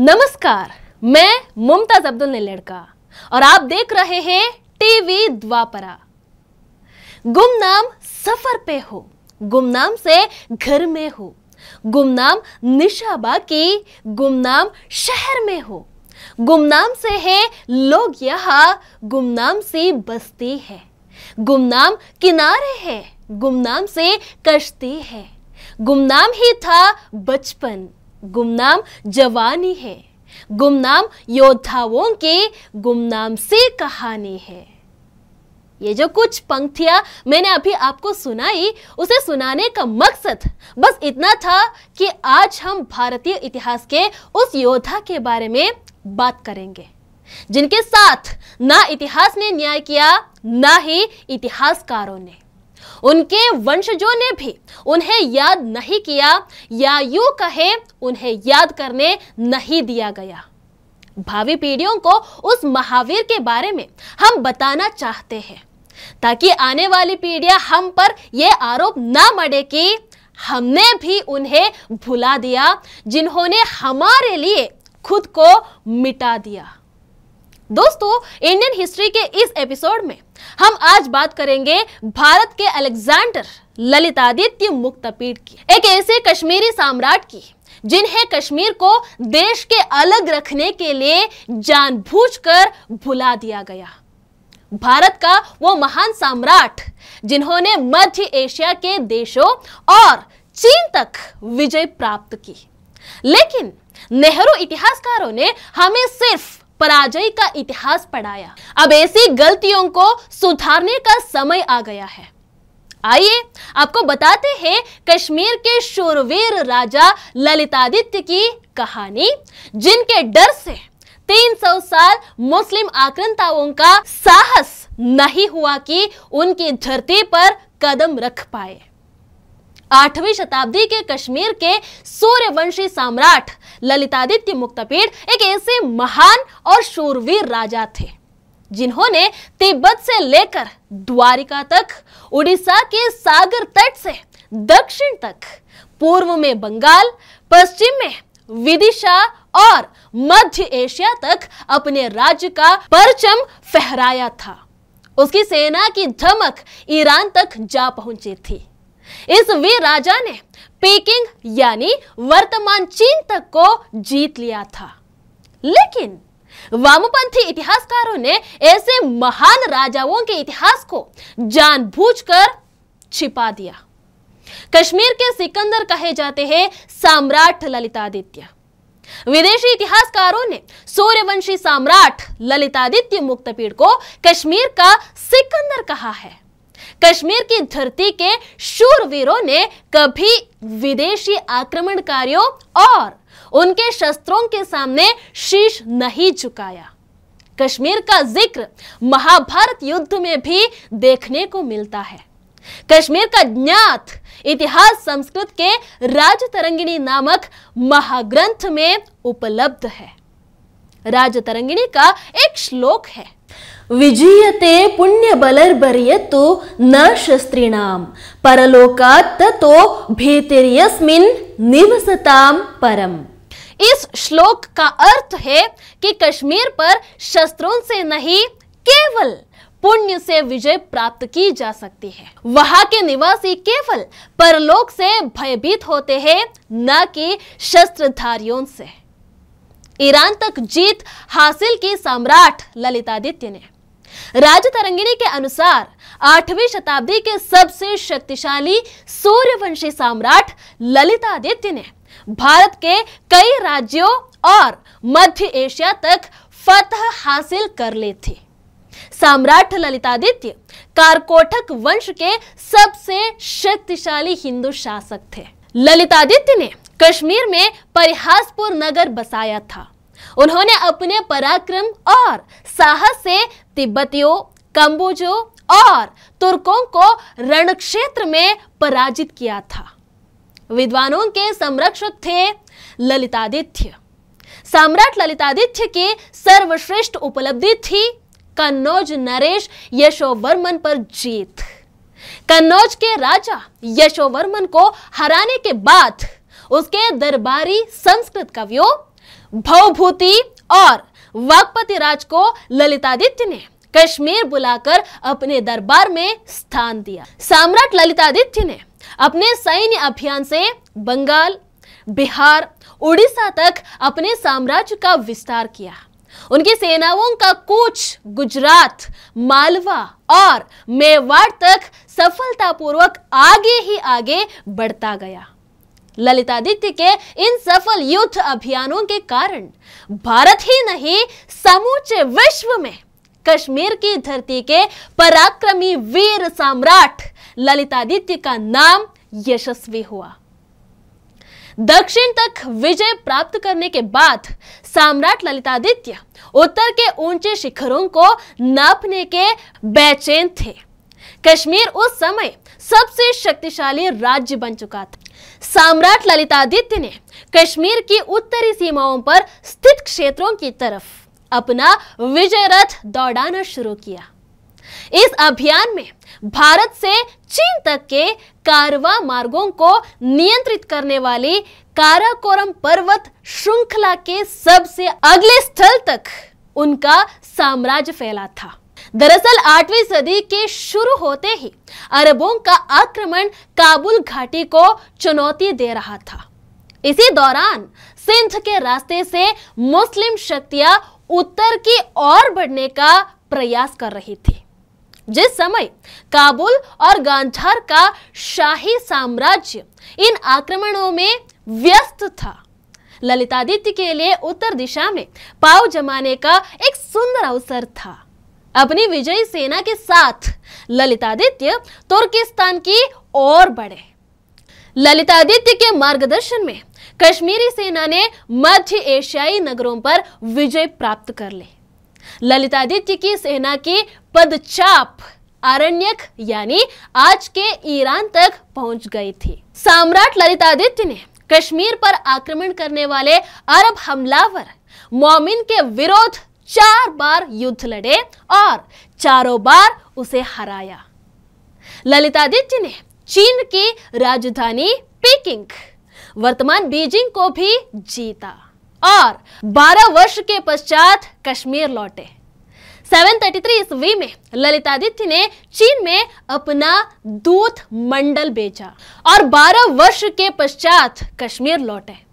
नमस्कार मैं मुमताज अब्दुल ने लड़का और आप देख रहे हैं टीवी द्वापरा गुमनाम सफर पे हो गुमनाम से घर में हो गुमनाम निशाबा की गुमनाम शहर में हो गुमनाम से है लोग यहाँ गुमनाम से बसती है गुमनाम किनारे है गुमनाम से कश्ती है गुमनाम ही था बचपन गुमनाम जवानी है गुमनाम योद्धाओं के गुमनाम से कहानी है ये जो कुछ पंक्तियां मैंने अभी आपको सुनाई उसे सुनाने का मकसद बस इतना था कि आज हम भारतीय इतिहास के उस योद्धा के बारे में बात करेंगे जिनके साथ ना इतिहास ने न्याय किया ना ही इतिहासकारों ने उनके वंशजों ने भी उन्हें याद नहीं किया या यू कहे उन्हें याद करने नहीं दिया गया भावी पीढ़ियों को उस महावीर के बारे में हम बताना चाहते हैं ताकि आने वाली पीढ़ियां हम पर यह आरोप ना मड़े कि हमने भी उन्हें भुला दिया जिन्होंने हमारे लिए खुद को मिटा दिया दोस्तों इंडियन हिस्ट्री के इस एपिसोड में हम आज बात करेंगे भारत के अलेक्जेंडर ललितादित्य मुक्तपीठ की एक ऐसे कश्मीरी सम्राट की जिन्हें कश्मीर को देश के अलग रखने के लिए जानबूझकर भुला दिया गया भारत का वो महान सम्राट जिन्होंने मध्य एशिया के देशों और चीन तक विजय प्राप्त की लेकिन नेहरू इतिहासकारों ने हमें सिर्फ पराजय का इतिहास पढ़ाया अब ऐसी गलतियों को सुधारने का समय आ गया है आइए आपको बताते हैं कश्मीर के शूरवीर राजा ललितादित्य की कहानी जिनके डर से 300 साल मुस्लिम आक्रंताओं का साहस नहीं हुआ कि उनकी धरती पर कदम रख पाए आठवीं शताब्दी के कश्मीर के सूर्यवंशी सम्राट ललितादित्य मुक्तपीठ एक ऐसे महान और शूरवीर राजा थे जिन्होंने तिब्बत से लेकर द्वारिका तक उड़ीसा के सागर तट से दक्षिण तक पूर्व में बंगाल पश्चिम में विदिशा और मध्य एशिया तक अपने राज्य का परचम फहराया था उसकी सेना की धमक ईरान तक जा पहुंची थी इस वीर राजा ने पेकिंग यानी वर्तमान चीन तक को जीत लिया था लेकिन वामपंथी इतिहासकारों ने ऐसे महान राजाओं के इतिहास को जानबूझकर छिपा दिया कश्मीर के सिकंदर कहे जाते हैं सम्राट ललितादित्य विदेशी इतिहासकारों ने सूर्यवंशी सम्राट ललितादित्य मुक्तपीठ को कश्मीर का सिकंदर कहा है कश्मीर की धरती के शूरवीरों ने कभी विदेशी आक्रमणकारियों और उनके शस्त्रों के सामने शीश नहीं झुकाया कश्मीर का जिक्र महाभारत युद्ध में भी देखने को मिलता है कश्मीर का ज्ञात इतिहास संस्कृत के राज तरंगिणी नामक महाग्रंथ में उपलब्ध है राजतरंगिणी का एक श्लोक है ವಿಜೀಯತೆ ಪುಣ್ಯಬಲರ್ಬರ್ಯತ್ತು न ಶಸ್ತ್ರಿಣಾಂ ಪರಲೋಕಾತ್ ತತೋ ಭೇತಿರ್ಯಸ್ಮಿನ್ ನಿವಸತಾಂ इस श्लोक का अर्थ है कि कश्मीर पर शस्त्रों से नहीं केवल पुण्य से विजय प्राप्त की जा सकती है वहां के निवासी केवल परलोक से भयभीत होते हैं न कि शस्त्रधारियों से ईरान तक जीत हासिल की सम्राट ललितादित्य ने राज तरंगिणी के अनुसार आठवीं शताब्दी के सबसे शक्तिशाली सूर्यवंशी सम्राट ललितादित्य ने भारत के कई राज्यों और मध्य एशिया तक फतह हासिल कर ली थी सम्राट ललितादित्य कारकोटक वंश के सबसे शक्तिशाली हिंदू शासक थे ललितादित्य ने कश्मीर में परिहासपुर नगर बसाया था उन्होंने अपने पराक्रम और साहस से तिब्बतियों कंबोजों और तुर्कों को रणक्षेत्र में पराजित किया था विद्वानों के संरक्षक थे ललितादित्य सम्राट ललितादित्य की सर्वश्रेष्ठ उपलब्धि थी कन्नौज नरेश यशोवर्मन पर जीत कन्नौज के राजा यशोवर्मन को हराने के बाद उसके दरबारी संस्कृत कवियों भवभूति और वाकपति राज को ललितादित्य ने कश्मीर बुलाकर अपने दरबार में स्थान दिया सम्राट ललितादित्य ने अपने सैन्य अभियान से बंगाल बिहार उड़ीसा तक अपने साम्राज्य का विस्तार किया उनकी सेनाओं का कूच गुजरात मालवा और मेवाड़ तक सफलतापूर्वक आगे ही आगे बढ़ता गया ललितादित्य के इन सफल युद्ध अभियानों के कारण भारत ही नहीं समूचे विश्व में कश्मीर की धरती के पराक्रमी वीर सम्राट ललितादित्य का नाम यशस्वी हुआ दक्षिण तक विजय प्राप्त करने के बाद सम्राट ललितादित्य उत्तर के ऊंचे शिखरों को नापने के बेचैन थे कश्मीर उस समय सबसे शक्तिशाली राज्य बन चुका था सम्राट ललितादित्य ने कश्मीर की उत्तरी सीमाओं पर स्थित क्षेत्रों की तरफ अपना विजय रथ दौड़ाना शुरू किया इस अभियान में भारत से चीन तक के कारवा मार्गों को नियंत्रित करने वाली काराकोरम पर्वत श्रृंखला के सबसे अगले स्थल तक उनका साम्राज्य फैला था दरअसल आठवीं सदी के शुरू होते ही अरबों का आक्रमण काबुल घाटी को चुनौती दे रहा था इसी दौरान सिंध के रास्ते से मुस्लिम शक्तियां उत्तर की ओर बढ़ने का प्रयास कर रही थी जिस समय काबुल और गांधार का शाही साम्राज्य इन आक्रमणों में व्यस्त था ललितादित्य के लिए उत्तर दिशा में पाव जमाने का एक सुंदर अवसर था अपनी विजयी सेना के साथ ललितादित्य तुर्किस्तान की ओर बढ़े ललितादित्य के मार्गदर्शन में कश्मीरी सेना ने मध्य एशियाई नगरों पर विजय प्राप्त कर ली ललितादित्य की सेना की पदचाप आरण्यक यानी आज के ईरान तक पहुंच गई थी सम्राट ललितादित्य ने कश्मीर पर आक्रमण करने वाले अरब हमलावर मोमिन के विरोध चार बार युद्ध लड़े और चारों बार उसे हराया ललितादित्य ने चीन की राजधानी पेकिंग वर्तमान बीजिंग को भी जीता और 12 वर्ष के पश्चात कश्मीर लौटे 733 ईस्वी में ललितादित्य ने चीन में अपना दूत मंडल बेचा और 12 वर्ष के पश्चात कश्मीर लौटे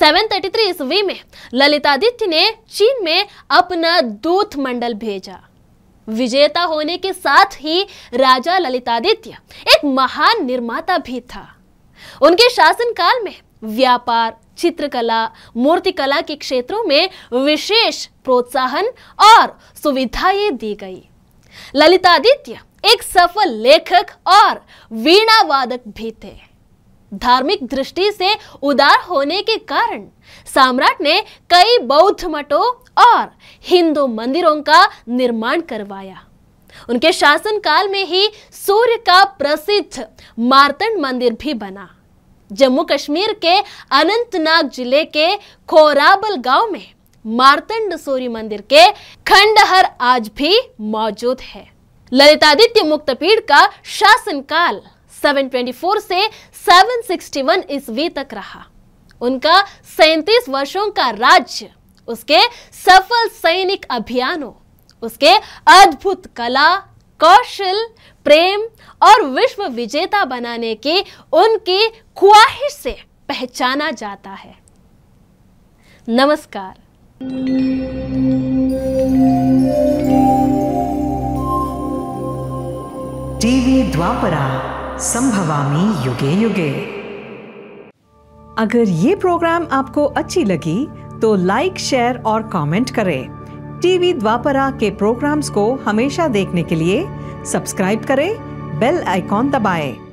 733 ईस्वी में ललितादित्य ने चीन में अपना दूत मंडल भेजा विजेता होने के साथ ही राजा ललितादित्य एक महान निर्माता भी था उनके शासनकाल में व्यापार चित्रकला मूर्तिकला के क्षेत्रों में विशेष प्रोत्साहन और सुविधाएं दी गई ललितादित्य एक सफल लेखक और वीणा वादक भी थे धार्मिक दृष्टि से उदार होने के कारण सम्राट ने कई बौद्ध मठों और हिंदू मंदिरों का निर्माण करवाया उनके शासनकाल में ही सूर्य का प्रसिद्ध मार्तंड मंदिर भी बना जम्मू कश्मीर के अनंतनाग जिले के खोराबल गांव में मार्तंड सूर्य मंदिर के खंडहर आज भी मौजूद है ललितादित्य मुक्तपीठ का शासनकाल 724 से 761 ईस्वी तक रहा उनका सैतीस वर्षों का राज्य उसके सफल सैनिक अभियानों उसके अद्भुत कला कौशल प्रेम और विश्व विजेता बनाने की उनकी ख्वाहिश से पहचाना जाता है नमस्कार टीवी द्वापरा संभवामी युगे युगे अगर ये प्रोग्राम आपको अच्छी लगी तो लाइक शेयर और कमेंट करें टीवी द्वापरा के प्रोग्राम्स को हमेशा देखने के लिए सब्सक्राइब करें बेल आइकॉन दबाएं।